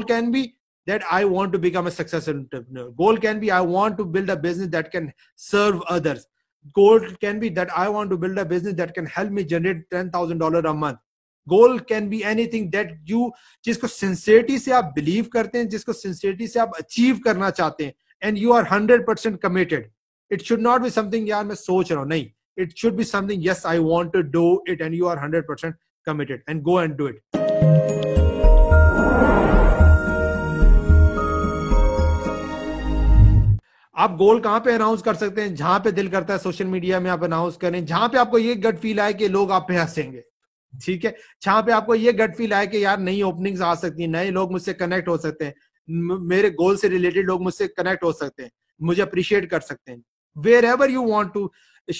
goal can be that I want to become a successful entrepreneur. Goal can be I want to build a business that can serve others. Goal can be that I want to build a business that can help me generate $10,000 a month. Goal can be anything that you, जिसको sincerity से आप believe करते हैं, जिसको sincerity से आप achieve करना चाहते हैं, and you are 100% committed. It should not be something यार मैं सोच रहा हूँ, नहीं. It should be something yes I want to do it and you are 100% committed and go and do it. आप गोल कहाँ पे अनाउंस कर सकते हैं जहां पे दिल करता है सोशल मीडिया में आप अनाउंस करें जहां पे आपको ये गट फील आए कि लोग आप पे हंसेंगे ठीक है जहां पे आपको ये गट फील आए कि यार नई ओपनिंग्स आ सकती हैं नए लोग मुझसे कनेक्ट हो सकते हैं मेरे गोल से रिलेटेड लोग मुझसे कनेक्ट हो सकते हैं मुझे अप्रिशिएट कर सकते हैं wherever you want to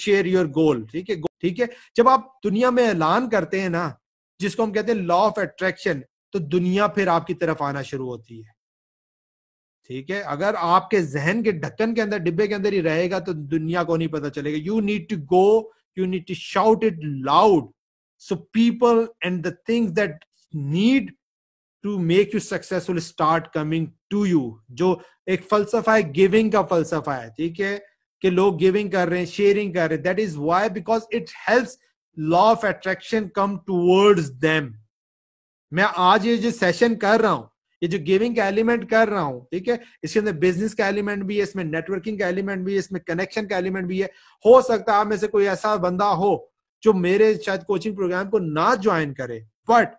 share your goal ठीक है ठीक है जब आप दुनिया में ऐलान करते हैं ना जिसको हम कहते हैं लॉ ऑफ अट्रैक्शन तो दुनिया फिर आपकी तरफ आना शुरू होती है ठीक है अगर आपके जहन के ढक्कन के अंदर डिब्बे के अंदर ही रहेगा तो दुनिया को नहीं पता चलेगा you need to go you need to shout it loud so people and the things that need to make you successful start coming to you जो एक फलसफा है गिविंग का फलसफा है ठीक है कि लोग गिविंग कर रहे हैं शेयरिंग कर रहे हैं that is why because it helps law of attraction come towards them मैं आज ये जो सेशन कर रहा हूं ये जो गिविंग का एलिमेंट कर रहा हूं ठीक है इसके अंदर बिजनेस का एलिमेंट भी है इसमें नेटवर्किंग का एलिमेंट भी है इसमें कनेक्शन का एलिमेंट भी है हो सकता है आप में से कोई ऐसा बंदा हो जो मेरे शायद कोचिंग प्रोग्राम को ना ज्वाइन करे बट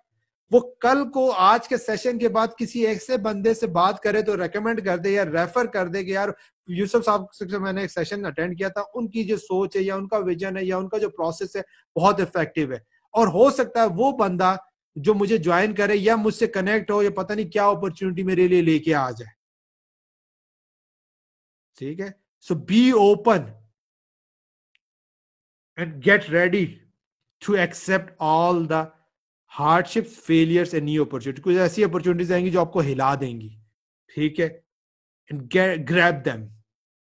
वो कल को आज के सेशन के बाद किसी ऐसे बंदे से बात करे तो रेकमेंड कर दे या रेफर कर दे कि यार यूसुफ साहब से तो मैंने एक सेशन अटेंड किया था उनकी जो सोच है या उनका विजन है या उनका जो प्रोसेस है बहुत इफेक्टिव है और हो सकता है वो बंदा जो मुझे ज्वाइन करे या मुझसे कनेक्ट हो या पता नहीं क्या अपॉर्चुनिटी मेरे लिए लेके आ जाए ठीक है so be open and get ready to accept all the hardship failures and new opportunity कुछ ऐसी अपॉर्चुनिटीज आएंगी जो आपको हिला देंगी ठीक है एंड ग्रैप दैम